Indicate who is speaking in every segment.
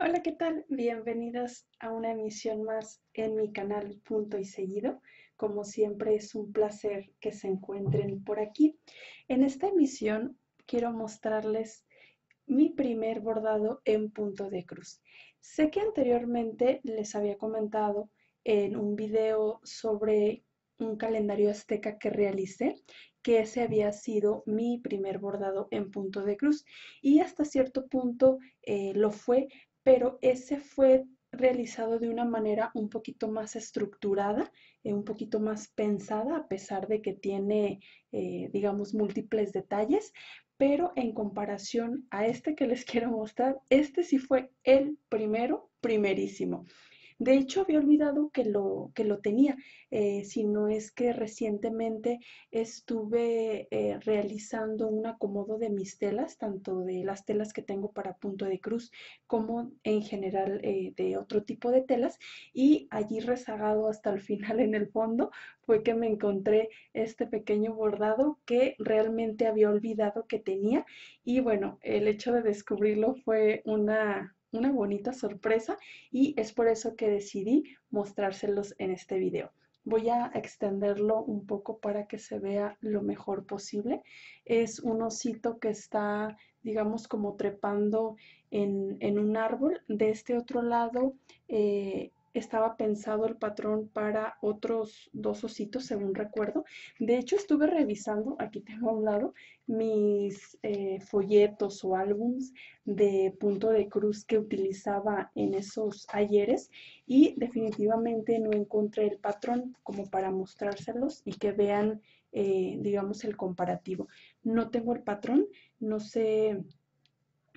Speaker 1: Hola, ¿qué tal? Bienvenidas a una emisión más en mi canal Punto y Seguido. Como siempre es un placer que se encuentren por aquí. En esta emisión quiero mostrarles mi primer bordado en punto de cruz. Sé que anteriormente les había comentado en un video sobre un calendario azteca que realicé, que ese había sido mi primer bordado en punto de cruz y hasta cierto punto eh, lo fue, pero ese fue realizado de una manera un poquito más estructurada, eh, un poquito más pensada, a pesar de que tiene, eh, digamos, múltiples detalles, pero en comparación a este que les quiero mostrar, este sí fue el primero, primerísimo. De hecho, había olvidado que lo, que lo tenía, eh, si no es que recientemente estuve eh, realizando un acomodo de mis telas, tanto de las telas que tengo para punto de cruz como en general eh, de otro tipo de telas, y allí rezagado hasta el final en el fondo fue que me encontré este pequeño bordado que realmente había olvidado que tenía y bueno, el hecho de descubrirlo fue una una bonita sorpresa y es por eso que decidí mostrárselos en este video. Voy a extenderlo un poco para que se vea lo mejor posible. Es un osito que está, digamos, como trepando en, un árbol. De este otro lado eh, estaba pensado el patrón para otros dos ositos, según recuerdo. De hecho, estuve revisando, aquí tengo a un lado, mis eh, folletos o álbums de punto de cruz que utilizaba en esos ayeres y definitivamente no encontré el patrón como para mostrárselos y que vean, eh, digamos, el comparativo. No tengo el patrón, no sé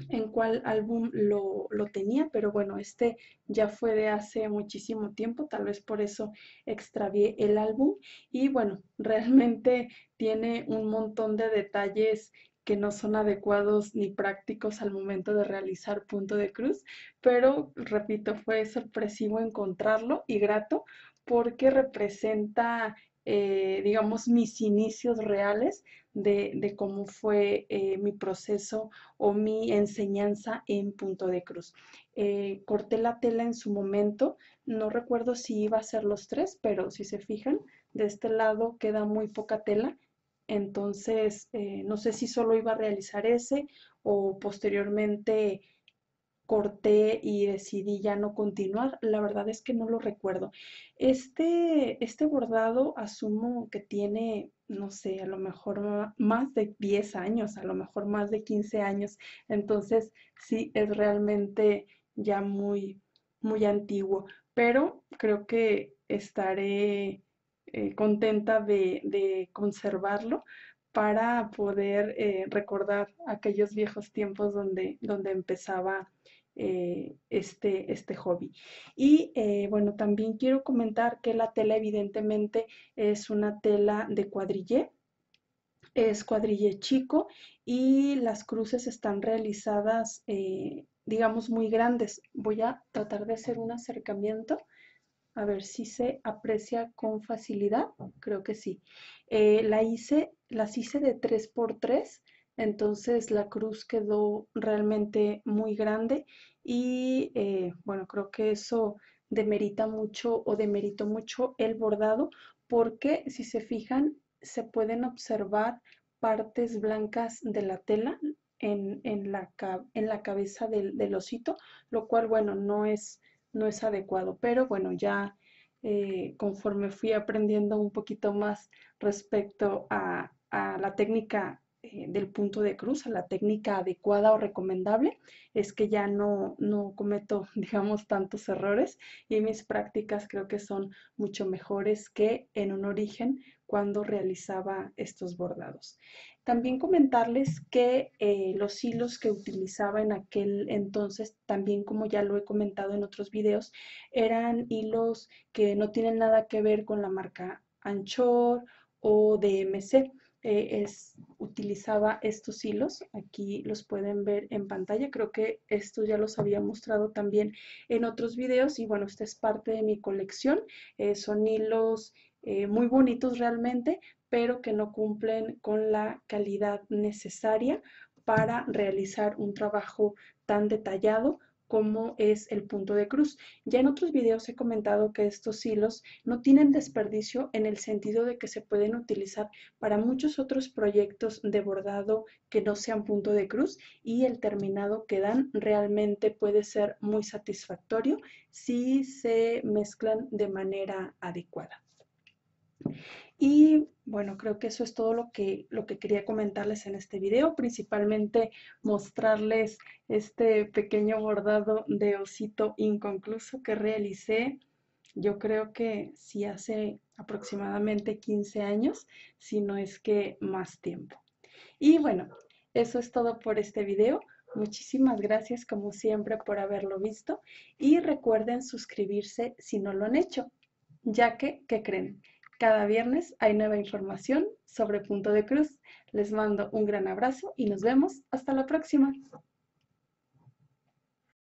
Speaker 1: en cuál álbum lo, lo, tenía, pero bueno, este ya fue de hace muchísimo tiempo, tal vez por eso extravié el álbum y bueno, realmente tiene un montón de detalles que no son adecuados ni prácticos al momento de realizar punto de cruz, pero repito, fue sorpresivo encontrarlo y grato porque representa eh, digamos, mis inicios reales de, de cómo fue eh, mi proceso o mi enseñanza en Punto de Cruz. Eh, corté la tela en su momento, no recuerdo si iba a ser los tres, pero si se fijan, de este lado queda muy poca tela, entonces no sé si solo iba a realizar ese o posteriormente corté y decidí ya no continuar, la verdad es que no lo recuerdo. Este, este bordado asumo que tiene, no sé, a lo mejor más de 10 años, a lo mejor más de 15 años, entonces sí es realmente ya muy, muy antiguo, pero creo que estaré eh, contenta de conservarlo para poder eh, recordar aquellos viejos tiempos donde, donde empezaba eh, este, este hobby. Y eh, bueno, también quiero comentar que la tela evidentemente es una tela de cuadrille, es cuadrille chico y las cruces están realizadas, digamos, muy grandes. Voy a tratar de hacer un acercamiento a ver si se aprecia con facilidad. Creo que sí. Eh, la hice, las hice de 3x3, entonces la cruz quedó realmente muy grande y eh, bueno, creo que eso demerita mucho o demeritó mucho el bordado porque si se fijan se pueden observar partes blancas de la tela en, en, la, en la, cabeza del, del osito, lo cual bueno, no es no es adecuado. Pero bueno, ya eh, conforme fui aprendiendo un poquito más respecto a la técnica eh, del punto de cruz, a la técnica adecuada o recomendable, es que ya no, cometo, digamos, tantos errores y mis prácticas creo que son mucho mejores que en un origen cuando realizaba estos bordados. También comentarles que eh, los hilos que utilizaba en aquel entonces, también como ya lo he comentado en otros videos, eran hilos que no tienen nada que ver con la marca Anchor o DMC. Eh, es, utilizaba estos hilos. Aquí los pueden ver en pantalla. Creo que esto ya los había mostrado también en otros videos. Y bueno, esta es parte de mi colección. Eh, son hilos eh, muy bonitos realmente, pero que no cumplen con la calidad necesaria para realizar un trabajo tan detallado cómo es el punto de cruz. Ya en otros videos he comentado que estos hilos no tienen desperdicio en el sentido de que se pueden utilizar para muchos otros proyectos de bordado que no sean punto de cruz y el terminado que dan realmente puede ser muy satisfactorio si se mezclan de manera adecuada. Y bueno, creo que eso es todo lo que, lo que quería comentarles en este video, principalmente mostrarles este pequeño bordado de osito inconcluso que realicé. Yo creo que si hace aproximadamente 15 años, si no es que más tiempo. Y bueno, eso es todo por este video. Muchísimas gracias como siempre por haberlo visto y recuerden suscribirse si no lo han hecho, ya que, ¿qué creen? Cada viernes hay nueva información sobre Punto de Cruz. Les mando un gran abrazo y nos vemos hasta la próxima.